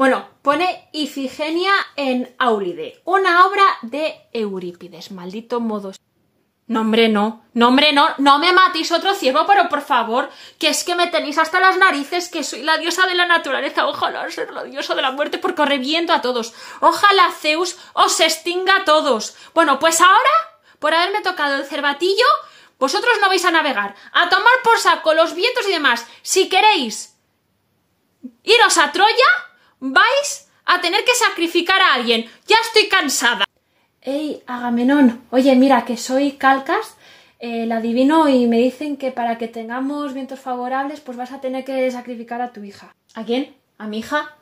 Bueno, pone Ifigenia en Áulide, una obra de Eurípides, maldito modo. Nombre no, nombre no, no me matéis otro ciego, pero por favor, que es que me tenéis hasta las narices, que soy la diosa de la naturaleza, ojalá ser la diosa de la muerte, porque reviento a todos. Ojalá Zeus os extinga a todos. Bueno, pues ahora, por haberme tocado el cervatillo, vosotros no vais a navegar, a tomar por saco los vientos y demás. Si queréis iros a Troya, vais a tener que sacrificar a alguien. Ya estoy cansada. Ey, Agamenón, oye, mira, que soy Calcas, el eh, la adivino y me dicen que para que tengamos vientos favorables, pues vas a tener que sacrificar a tu hija. ¿A quién? ¿A mi hija?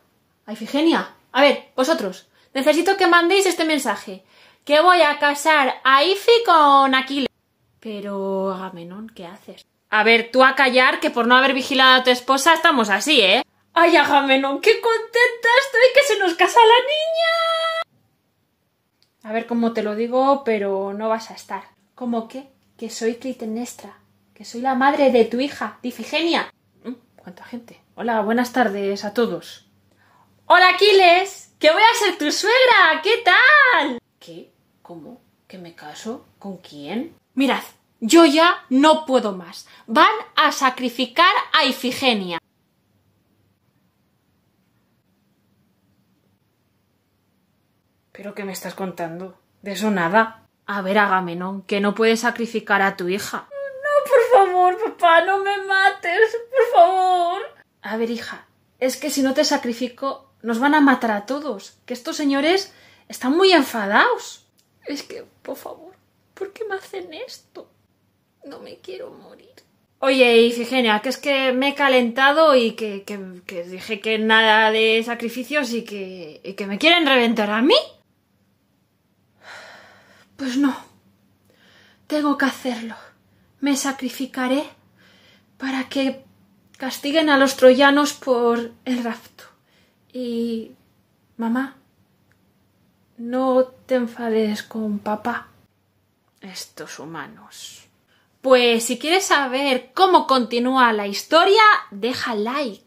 ¿A Ifigenia? A ver, vosotros, necesito que mandéis este mensaje. Que voy a casar a Ifi con Aquiles. Pero, Agamenón, ¿qué haces? A ver, tú a callar, que por no haber vigilado a tu esposa estamos así, ¿eh? ¡Ay, Agamenón, qué contenta estoy que se nos casa la niña! A ver cómo te lo digo, pero no vas a estar. ¿Cómo qué? Que soy Clitemnestra, que soy la madre de tu hija, Ifigenia. Mm, ¿Cuánta gente? Hola, buenas tardes a todos. ¡Hola, Aquiles! ¡Que voy a ser tu suegra! ¿Qué tal? ¿Qué? ¿Cómo? ¿Que me caso? ¿Con quién? Mirad, yo ya no puedo más. Van a sacrificar a Ifigenia. ¿Pero qué me estás contando? De eso nada. A ver, Agamenón, que no puedes sacrificar a tu hija. No, por favor, papá, no me mates, por favor. A ver, hija, es que si no te sacrifico, nos van a matar a todos. Que estos señores están muy enfadados. Es que, por favor, ¿por qué me hacen esto? No me quiero morir. Oye, Ifigenia, que es que me he calentado y que, que, que dije que nada de sacrificios y que, y que me quieren reventar a mí. Pues no. Tengo que hacerlo. Me sacrificaré para que castiguen a los troyanos por el rapto. Y. mamá, no te enfades con papá. Estos humanos. Pues si quieres saber cómo continúa la historia, deja like.